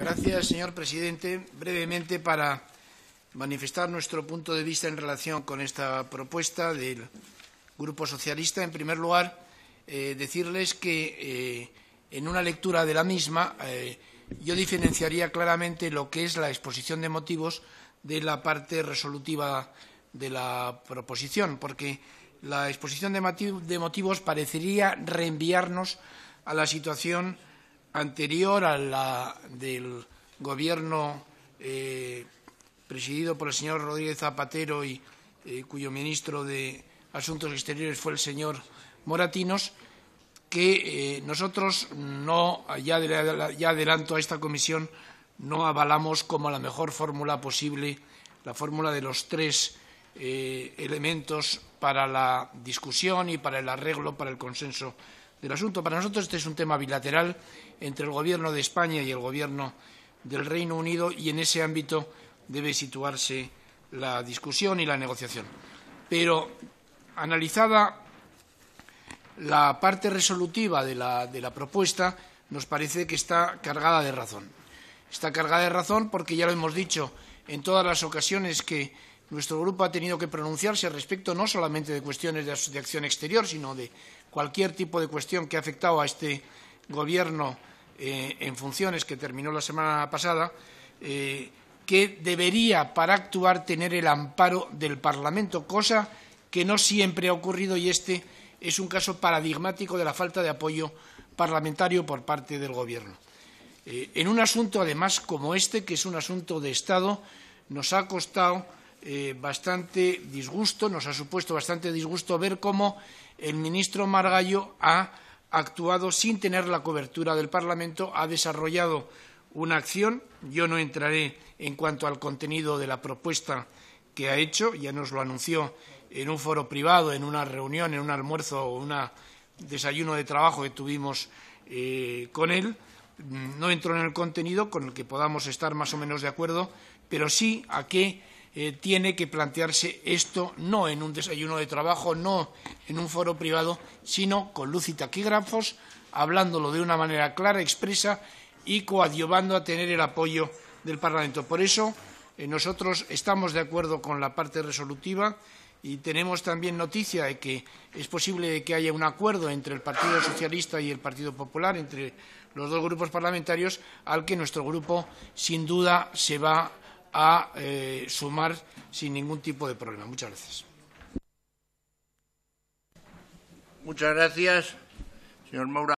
Gracias, señor presidente. Brevemente, para manifestar nuestro punto de vista en relación con esta propuesta del Grupo Socialista, en primer lugar, eh, decirles que eh, en una lectura de la misma eh, yo diferenciaría claramente lo que es la exposición de motivos de la parte resolutiva de la proposición, porque la exposición de, motivos parecería reenviarnos a la situación anterior a la del gobierno eh, presidido por el señor Rodríguez Zapatero y eh, cuyo ministro de Asuntos Exteriores fue el señor Moratinos, que eh, nosotros no, ya adelanto a esta comisión, no avalamos como la mejor fórmula posible la fórmula de los tres elementos para la discusión y para el arreglo, para el consenso asunto. Para nosotros este es un tema bilateral entre el Gobierno de España y el Gobierno del Reino Unido y en ese ámbito debe situarse la discusión y la negociación. Pero analizada la parte resolutiva de la, de la propuesta, nos parece que está cargada de razón. Está cargada de razón porque ya lo hemos dicho en todas las ocasiones que nuestro grupo ha tenido que pronunciarse al respecto no solamente de cuestiones de, acción exterior, sino de cualquier tipo de cuestión que ha afectado a este Gobierno eh, en funciones que terminó la semana pasada, eh, que debería, para actuar, tener el amparo del Parlamento, cosa que no siempre ha ocurrido y este es un caso paradigmático de la falta de apoyo parlamentario por parte del Gobierno. Eh, en un asunto, además, como este, que es un asunto de Estado, nos ha costado eh, bastante disgusto, nos ha supuesto bastante disgusto ver cómo el ministro Margallo ha actuado sin tener la cobertura del Parlamento, ha desarrollado una acción. Yo no entraré en cuanto al contenido de la propuesta que ha hecho, ya nos lo anunció en un foro privado, en una reunión, en un almuerzo o un desayuno de trabajo que tuvimos eh, con él. No entro en el contenido con el que podamos estar más o menos de acuerdo, pero sí a qué eh, tiene que plantearse esto no en un desayuno de trabajo, no en un foro privado, sino con luz y taquígrafos, hablándolo de una manera clara, expresa y coadyuvando a tener el apoyo del Parlamento. Por eso, eh, nosotros estamos de acuerdo con la parte resolutiva y tenemos también noticia de que es posible que haya un acuerdo entre el Partido Socialista y el Partido Popular, entre los dos grupos parlamentarios, al que nuestro grupo, sin duda, se va a eh, sumar sin ningún tipo de problema. Muchas gracias. Muchas gracias, señor Maura.